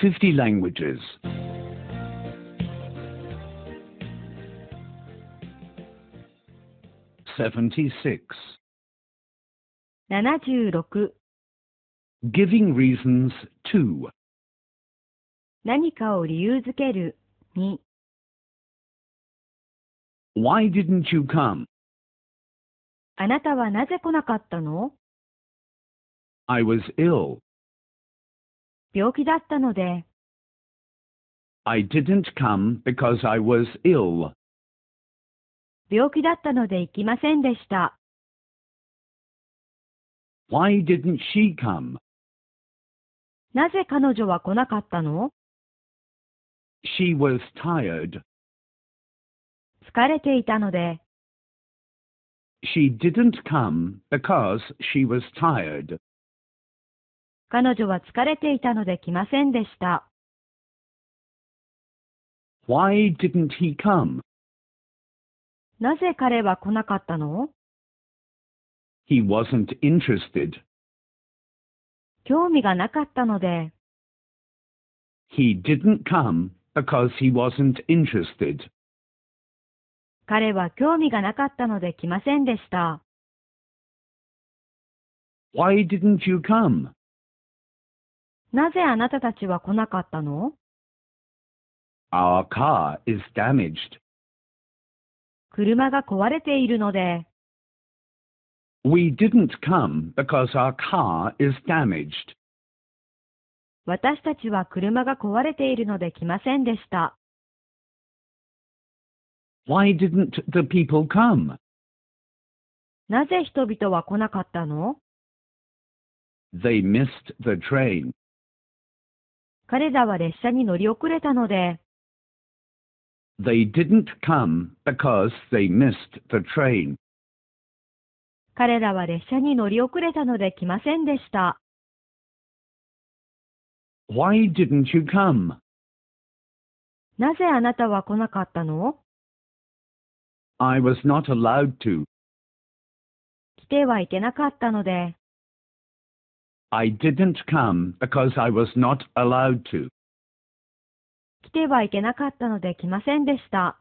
50 languages. Seventy-six. Giving reasons to. Why did didn't you come? あなたはなぜ来なかったの I was ill. 病気だったので。I didn't come because I was ill. 病気だったので行きませんでした。Why didn't she come? なぜ彼女は来なかったの ?She was tired. 疲れていたので。She didn't come because she was tired. 彼女は疲れていたので来ませんでした。Why didn't he come? なぜ彼は来なかったの He wasn't interested. 興味がなかったので、He didn't come because he wasn't interested. 彼は興味がなかったので来ませんでした。Why didn't you come? なぜあなたたちは来なかったの ?Our car is damaged. 車が壊れているので。We didn't come because our car is damaged. 私たちは車が壊れているので来ませんでした。Why didn't the people come? なぜ人々は来なかったの ?They missed the train. 彼らは列車に乗り遅れたので。They didn't come because they missed the train. 彼らは列車に乗り遅れたので来ませんでした。Why didn't you come? なぜあなたは来なかったの ?I was not allowed to. 来てはいけなかったので。I didn't come because I was not allowed to. 来てはいけなかったので来ませんでした。